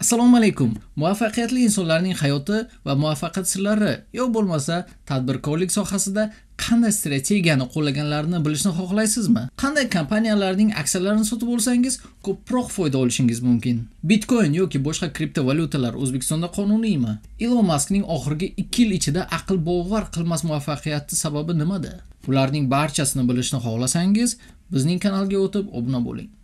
Assalomu alaykum. Muvaffaqiyatli insonlarning hayoti va muvaffaqiyat sirlari yo bo'lmasa tadbirkorlik sohasida qanday strategiyani qo'llaganlarini bilishni xohlaysizmi? Qanday kompaniyalarning aksiyalarini sotib olsangiz, ko'proq foyda olishingiz mumkin? Bitcoin yoki boshqa kriptovalyutalar O'zbekistonda qonuniymi? Elon Muskning oxirgi 2 yil ichida aql bovar qilmas muvaffaqiyati sababi nimada? Bularning barchasini bilishni xohlasangiz, bizning kanalga o'tib obuna bo'ling.